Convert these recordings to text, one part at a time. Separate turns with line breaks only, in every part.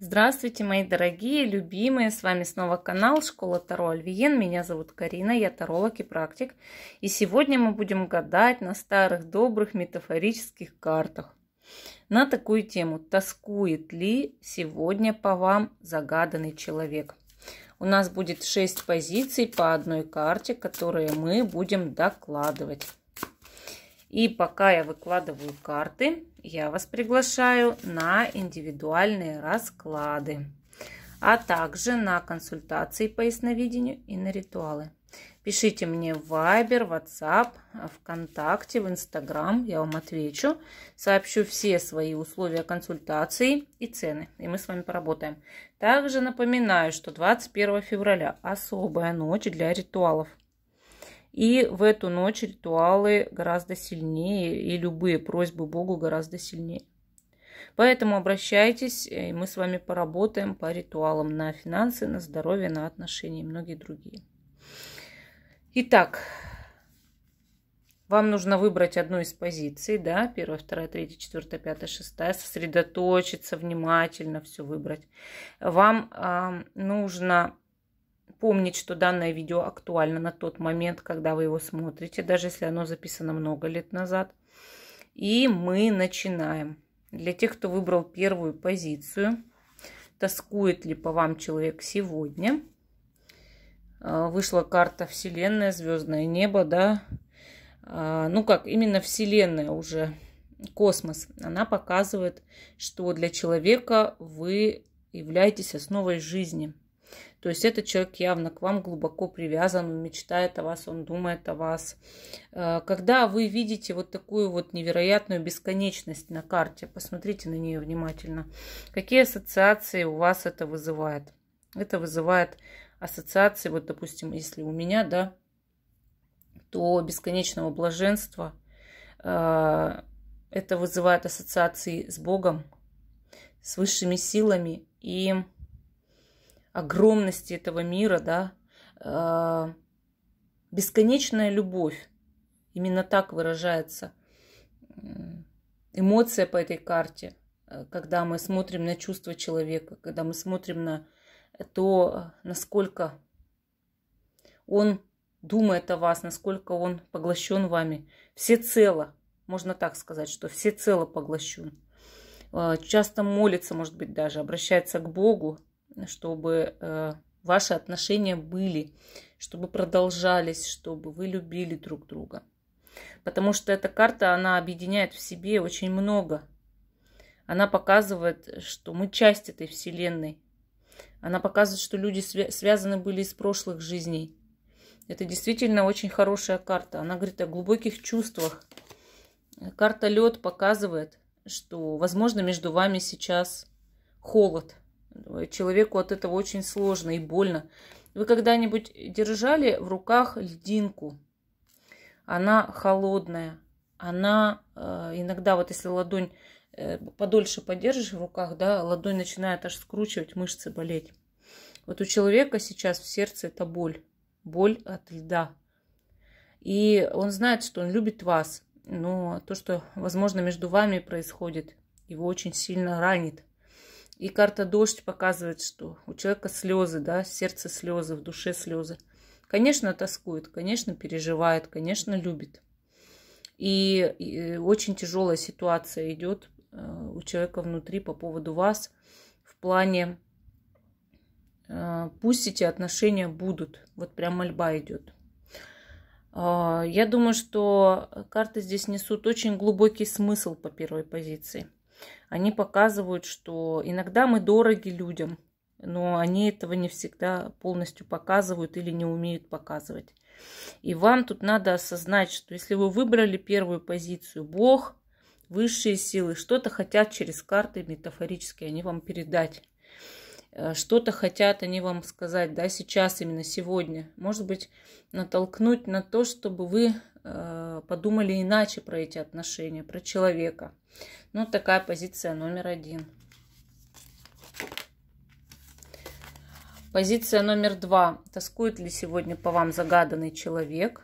Здравствуйте, мои дорогие, любимые! С вами снова канал Школа Таро Альвиен. Меня зовут Карина, я таролог и практик. И сегодня мы будем гадать на старых добрых метафорических картах. На такую тему «Тоскует ли сегодня по вам загаданный человек?» У нас будет 6 позиций по одной карте, которые мы будем докладывать. И пока я выкладываю карты, я вас приглашаю на индивидуальные расклады, а также на консультации по ясновидению и на ритуалы. Пишите мне в Viber, WhatsApp, ВКонтакте, в Instagram, я вам отвечу. Сообщу все свои условия консультации и цены, и мы с вами поработаем. Также напоминаю, что 21 февраля особая ночь для ритуалов. И в эту ночь ритуалы гораздо сильнее, и любые просьбы Богу гораздо сильнее. Поэтому обращайтесь, э, и мы с вами поработаем по ритуалам на финансы, на здоровье, на отношения и многие другие. Итак, вам нужно выбрать одну из позиций, да, первая, вторая, третья, четвертая, пятая, шестая, сосредоточиться внимательно, все выбрать. Вам э, нужно помнить, что данное видео актуально на тот момент, когда вы его смотрите, даже если оно записано много лет назад. И мы начинаем. Для тех, кто выбрал первую позицию, тоскует ли по вам человек сегодня. А, вышла карта Вселенная, звездное небо, да. А, ну как, именно Вселенная уже, космос. Она показывает, что для человека вы являетесь основой жизни. То есть этот человек явно к вам глубоко привязан, он мечтает о вас, он думает о вас. Э, когда вы видите вот такую вот невероятную бесконечность на карте, посмотрите на нее внимательно, какие ассоциации у вас это вызывает? Это вызывает ассоциации, вот, допустим, если у меня, да, то бесконечного блаженства, э, это вызывает ассоциации с Богом, с высшими силами и огромности этого мира, да, а, бесконечная любовь. Именно так выражается эмоция по этой карте, э, когда мы смотрим на чувства человека, когда мы смотрим на то, насколько он думает о вас, насколько он поглощен вами. Все цело, можно так сказать, что все цело поглощен. А, часто молится, может быть, даже обращается к Богу, чтобы э, ваши отношения были, чтобы продолжались, чтобы вы любили друг друга. Потому что эта карта, она объединяет в себе очень много. Она показывает, что мы часть этой вселенной. Она показывает, что люди свя- связаны были из прошлых жизней. Это действительно очень хорошая карта. Она говорит о глубоких чувствах. Карта лед показывает, что, возможно, между вами сейчас холод – человеку от этого очень сложно и больно. Вы когда-нибудь держали в руках льдинку? Она холодная, она э, иногда, вот если ладонь э, подольше подержишь в руках, да, ладонь начинает аж скручивать, мышцы болеть. Вот у человека сейчас в сердце это боль, боль от льда. И он знает, что он любит вас, но то, что, возможно, между вами происходит, его очень сильно ранит. И карта дождь показывает, что у человека слезы, да, сердце слезы, в душе слезы. Конечно, тоскует, конечно, переживает, конечно, любит. И, и э, очень тяжелая ситуация идет э, у человека внутри по поводу вас в плане э, пусть эти отношения будут. Вот прям мольба идет. А, я думаю, что карты здесь несут очень глубокий смысл по первой позиции – они показывают, что иногда мы дороги людям, но они этого не всегда полностью показывают или не умеют показывать. И вам тут надо осознать, что если вы выбрали первую позицию, Бог, высшие силы что-то хотят через карты метафорические, они вам передать. Э, что-то хотят они вам сказать, да, сейчас, именно сегодня. Может быть, натолкнуть на то, чтобы вы Э, подумали иначе про эти отношения, про человека. Ну, такая позиция номер один. Позиция номер два. Тоскует ли сегодня по вам загаданный человек?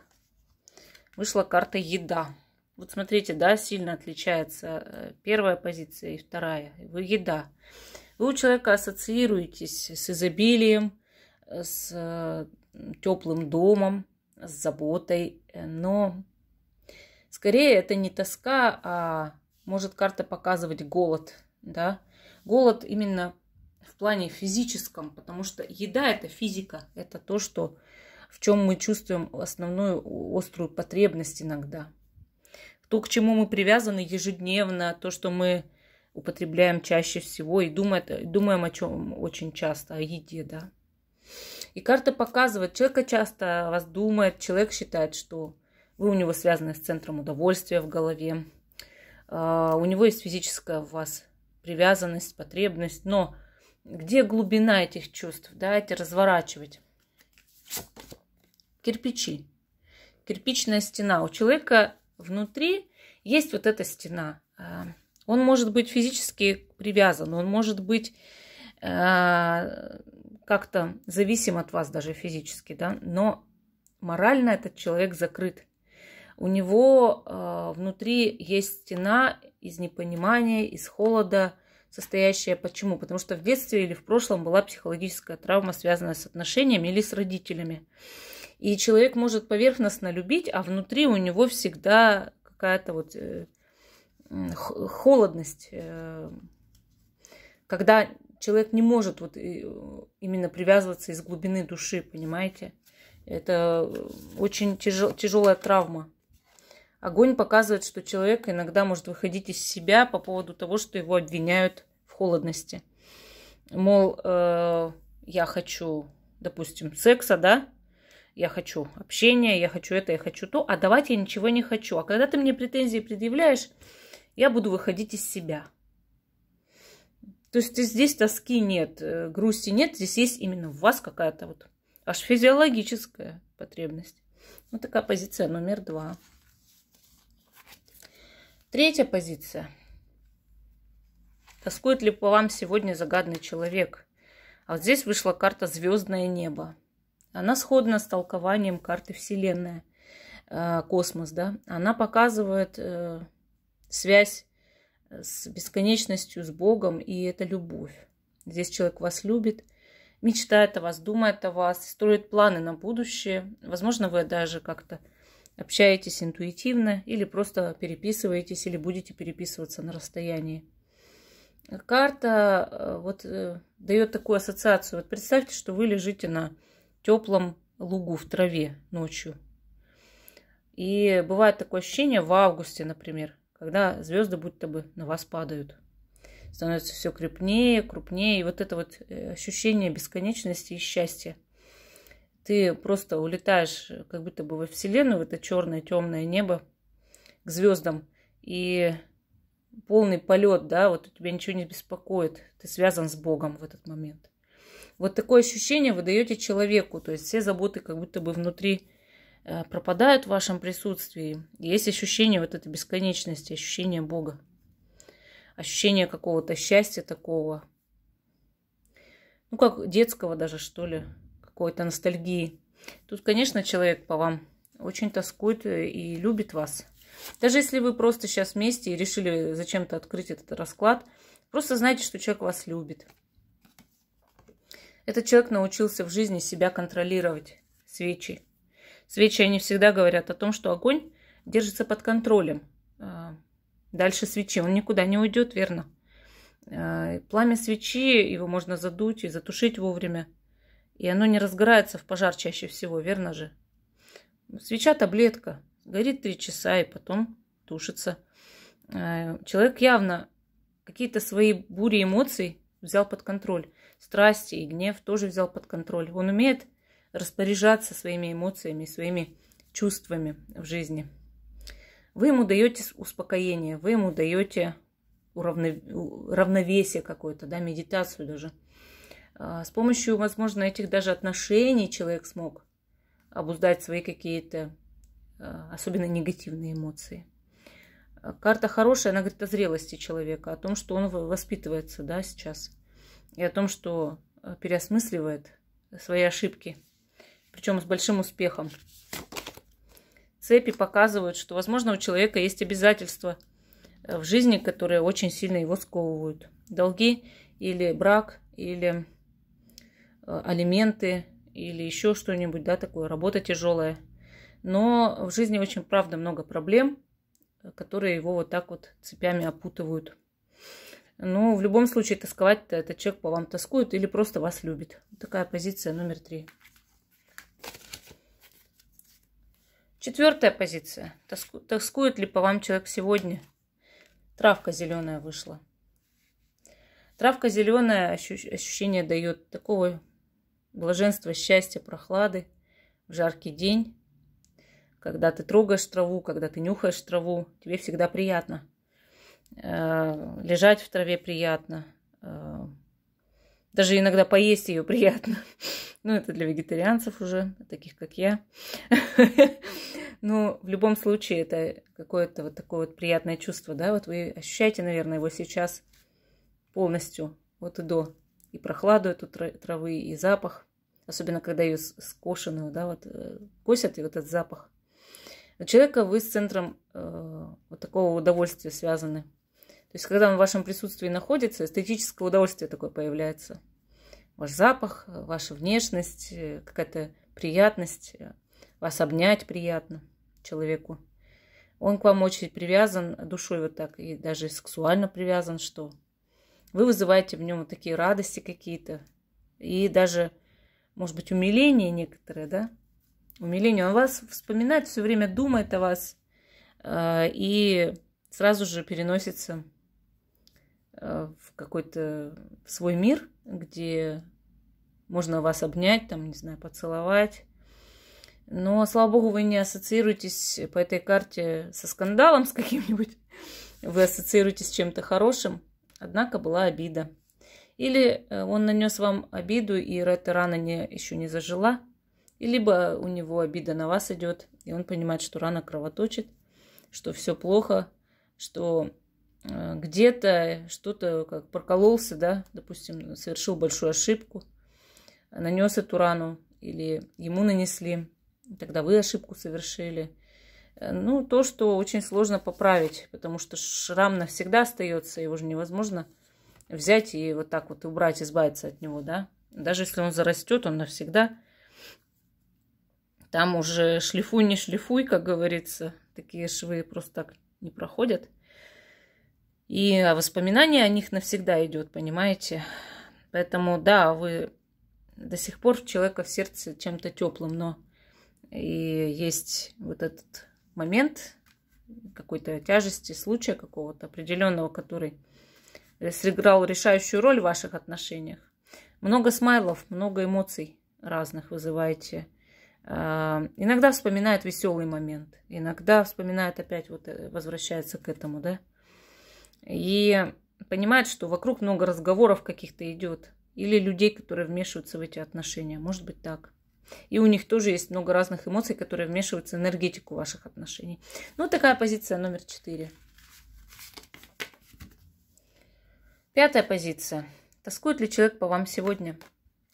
Вышла карта «Еда». Вот смотрите, да, сильно отличается э, первая позиция и вторая. Вы еда. Вы у человека ассоциируетесь с изобилием, с э, теплым домом, с заботой, Э, но скорее это не тоска, а может карта показывать голод, да, голод именно в плане физическом, потому что еда это физика, это то, что в чем мы чувствуем основную острую потребность иногда. То, к чему мы привязаны ежедневно, то, что мы употребляем чаще всего и думаем, думаем о чем очень часто, о еде, да. И карта показывает, человека часто вас думает, человек считает, что вы у него связаны с центром удовольствия в голове, а, у него есть физическая у вас привязанность, потребность, но где глубина этих чувств, давайте разворачивать. Кирпичи, кирпичная стена. У человека внутри есть вот эта стена. А, он может быть физически привязан, он может быть а, как-то зависим от вас даже физически, да, но морально этот человек закрыт. У него э, внутри есть стена из непонимания, из холода, состоящая почему? Потому что в детстве или в прошлом была психологическая травма, связанная с отношениями или с родителями. И человек может поверхностно любить, а внутри у него всегда какая-то вот э, холодность, э, когда человек не может вот э, именно привязываться из глубины души, понимаете? Это э, очень тяжел, тяжелая травма. Огонь показывает, что человек иногда может выходить из себя по поводу того, что его обвиняют в холодности. Мол, э, я хочу, допустим, секса, да? Я хочу общения, я хочу это, я хочу то, а давать я ничего не хочу. А когда ты мне претензии предъявляешь, я буду выходить из себя. То есть здесь тоски нет, э, грусти нет, здесь есть именно в вас какая-то вот аж физиологическая потребность. Вот такая позиция номер два. Третья позиция. Тоскует ли по вам сегодня загадный человек? А вот здесь вышла карта «Звездное небо». Она сходна с толкованием карты Вселенная, э, космос, да. Она показывает э, связь с бесконечностью, с Богом, и это любовь. Здесь человек вас любит, мечтает о вас, думает о вас, строит планы на будущее. Возможно, вы даже как-то общаетесь интуитивно или просто переписываетесь или будете переписываться на расстоянии. Карта э, вот э, дает такую ассоциацию. Вот представьте, что вы лежите на теплом лугу в траве ночью. И бывает такое ощущение в августе, например, когда звезды будто бы на вас падают. Становится все крепнее, крупнее. И вот это вот э, ощущение бесконечности и счастья. Ты просто улетаешь э, как будто бы во Вселенную, в это черное, темное небо к звездам. И полный полет, да, вот у тебя ничего не беспокоит. Ты связан с Богом в этот момент. Вот такое ощущение вы даете человеку. То есть все заботы как будто бы внутри Э, пропадают в вашем присутствии. Есть ощущение вот этой бесконечности, ощущение Бога, ощущение какого-то счастья такого, ну как детского даже что ли, какой-то ностальгии. Тут, конечно, человек по вам очень тоскует э, и любит вас. Даже если вы просто сейчас вместе и решили зачем-то открыть этот расклад, просто знайте, что человек вас любит. Этот человек научился в жизни себя контролировать свечи. Свечи, они всегда говорят о том, что огонь держится под контролем. А, дальше свечи, он никуда не уйдет, верно? А, пламя свечи, его можно задуть и затушить вовремя. И оно не разгорается в пожар чаще всего, верно же? Свеча таблетка. Горит три часа и потом тушится. А, человек явно какие-то свои бури эмоций взял под контроль. Страсти и гнев тоже взял под контроль. Он умеет распоряжаться своими эмоциями, своими чувствами в жизни. Вы ему даете успокоение, вы ему даете равновесие какое-то, да, медитацию даже. А, с помощью, возможно, этих даже отношений человек смог обуздать свои какие-то, а, особенно негативные эмоции. А, карта хорошая, она говорит о зрелости человека, о том, что он воспитывается, да, сейчас, и о том, что переосмысливает свои ошибки – причем с большим успехом. Цепи показывают, что, возможно, у человека есть обязательства э, в жизни, которые очень сильно его сковывают. Долги или брак, или э, алименты, или еще что-нибудь, да, такое, работа тяжелая. Но в жизни очень, правда, много проблем, э, которые его вот так вот цепями опутывают. Но ну, в любом случае тосковать-то этот человек по вам тоскует или просто вас любит. Такая позиция номер три. Четвертая позиция. Тоску, тоскует ли по вам человек сегодня? Травка зеленая вышла. Травка зеленая ощущение дает такого блаженства, счастья, прохлады в жаркий день. Когда ты трогаешь траву, когда ты нюхаешь траву, тебе всегда приятно. Э, лежать в траве приятно. Э, даже иногда поесть ее приятно. Ну, это для вегетарианцев уже, таких как я. Ну, в любом случае, это какое-то вот такое вот приятное чувство, да? Вот вы ощущаете, наверное, его сейчас полностью, вот и до. И прохладу эту травы, и запах. Особенно, когда ее скошенную, да, вот э, косят, и вот этот запах. У человека вы с центром э, вот такого удовольствия связаны. То есть, когда он в вашем присутствии находится, эстетическое удовольствие такое появляется – ваш запах, ваша внешность, э, какая-то приятность, э, вас обнять приятно человеку. Он к вам очень привязан душой вот так, и даже сексуально привязан, что вы вызываете в нем вот такие радости какие-то, и даже, может быть, умиление некоторое, да? Умиление. Он вас вспоминает, все время думает о вас, э, и сразу же переносится в какой-то свой мир – где можно вас обнять, там, не знаю, поцеловать. Но, слава богу, вы не ассоциируетесь по этой карте со скандалом, с каким-нибудь. Вы ассоциируетесь с чем-то хорошим. Однако была обида. Или э, он нанес вам обиду, и эта рана не, еще не зажила. И либо у него обида на вас идет, и он понимает, что рана кровоточит, что все плохо, что Э, где-то что-то как прокололся, да, допустим, совершил большую ошибку, нанес эту рану или ему нанесли, тогда вы ошибку совершили. Э, ну, то, что очень сложно поправить, потому что шрам навсегда остается, его же невозможно взять и вот так вот убрать, избавиться от него, да. Даже если он зарастет, он навсегда. Там уже шлифуй, не шлифуй, как говорится, такие швы просто так не проходят. И воспоминания о них навсегда идет, понимаете? Поэтому, да, вы до сих пор человека в сердце чем-то теплым, но и есть вот этот момент какой-то тяжести, случая какого-то определенного, который сыграл решающую роль в ваших отношениях. Много смайлов, много эмоций разных вызываете. А, иногда вспоминает веселый момент, иногда вспоминает опять, вот э, возвращается к этому, да, и понимает, что вокруг много разговоров каких-то идет. Или людей, которые вмешиваются в эти отношения. Может быть так. И у них тоже есть много разных эмоций, которые вмешиваются в энергетику ваших отношений. Ну, такая позиция номер четыре. Пятая позиция. Тоскует ли человек по вам сегодня?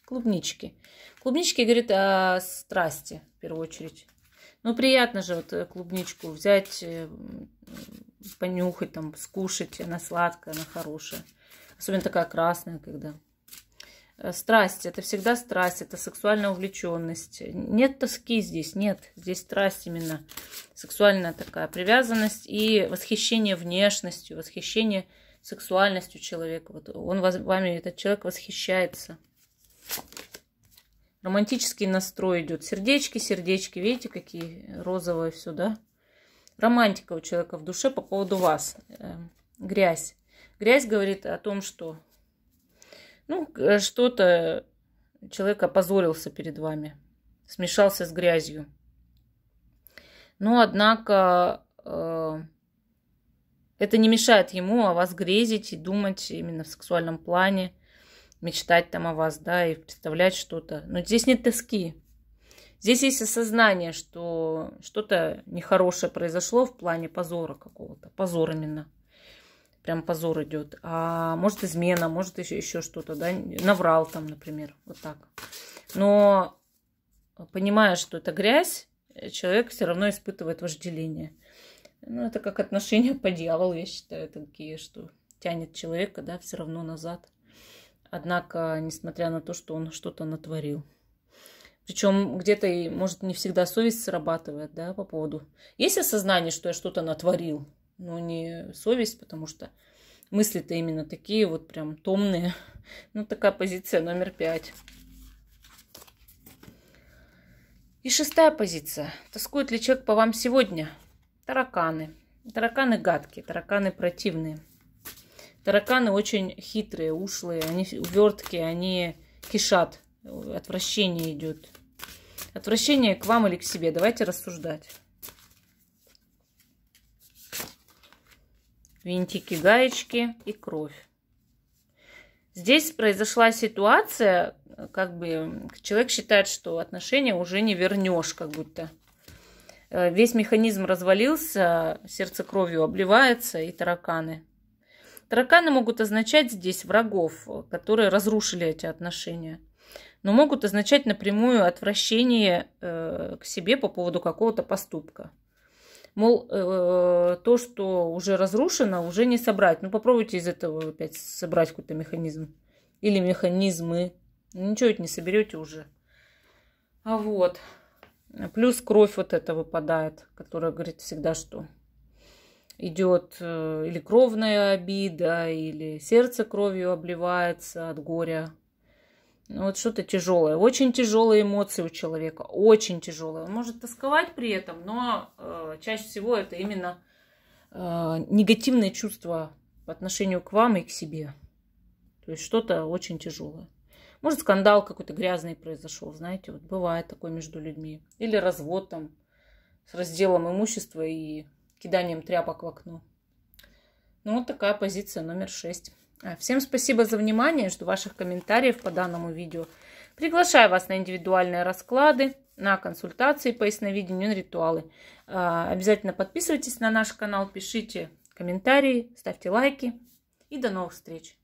Клубнички. Клубнички говорит о страсти, в первую очередь. Ну, приятно же вот э, клубничку взять, э, понюхать, там, скушать. Она сладкая, она хорошая. Особенно такая красная, когда. Э, страсть. Это всегда страсть. Это сексуальная увлеченность. Нет тоски здесь. Нет. Здесь страсть именно. Сексуальная такая привязанность и восхищение внешностью, восхищение сексуальностью человека. Вот он вами, этот человек восхищается. Романтический настрой идет. Сердечки, сердечки. Видите, какие розовые все, да? романтика у человека в душе по поводу вас. Э, грязь. Грязь говорит о том, что ну, э, что-то человек опозорился перед вами, смешался с грязью. Но, однако, э, это не мешает ему о вас грезить и думать именно в сексуальном плане, мечтать там о вас, да, и представлять что-то. Но здесь нет тоски. Здесь есть осознание, что что-то нехорошее произошло в плане позора какого-то. Позор именно. Прям позор идет. А может измена, может еще, еще что-то, да? Наврал там, например. Вот так. Но понимая, что это грязь, человек все равно испытывает вожделение. Ну, это как отношение по дьяволу, я считаю, такие, что тянет человека, да, все равно назад. Однако, несмотря на то, что он что-то натворил. Причем где-то, и, может, не всегда совесть срабатывает, да, по поводу. Есть осознание, что я что-то натворил, но ну, не совесть, потому что мысли-то именно такие, вот прям томные. Ну, такая позиция номер пять. И шестая позиция. Тоскует ли человек по вам сегодня? Тараканы. Тараканы гадкие, тараканы противные. Тараканы очень хитрые, ушлые, они уверткие, они кишат отвращение идет. Отвращение к вам или к себе. Давайте рассуждать. Винтики, гаечки и кровь. Здесь произошла ситуация, как бы человек считает, что отношения уже не вернешь, как будто. Э, весь механизм развалился, сердце кровью обливается и тараканы. Тараканы могут означать здесь врагов, которые разрушили эти отношения – но могут означать напрямую отвращение э, к себе по поводу какого-то поступка. Мол, э, то, что уже разрушено, уже не собрать. Ну, попробуйте из этого опять собрать какой-то механизм. Или механизмы. Ну, ничего это не соберете уже. А вот. Плюс кровь вот эта выпадает, которая говорит всегда, что идет э, или кровная обида, или сердце кровью обливается от горя ну, вот что-то тяжелое. Очень тяжелые эмоции у человека, очень тяжелые. Он может тосковать при этом, но э, чаще всего это именно э, негативные чувства по отношению к вам и к себе. То есть что-то очень тяжелое. Может, скандал какой-то грязный произошел, знаете, вот бывает такое между людьми. Или развод там с разделом имущества и киданием тряпок в окно. Ну, вот такая позиция номер шесть. А, всем спасибо за внимание, жду ваших комментариев по данному видео. Приглашаю вас на индивидуальные расклады, на консультации по ясновидению, ритуалы. А, обязательно подписывайтесь на наш канал, пишите комментарии, ставьте лайки и до новых встреч!